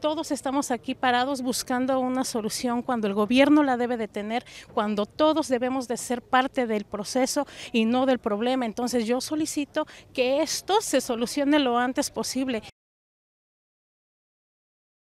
todos estamos aquí parados buscando una solución cuando el gobierno la debe de tener, cuando todos debemos de ser parte del proceso y no del problema. Entonces yo solicito que esto se solucione lo antes posible.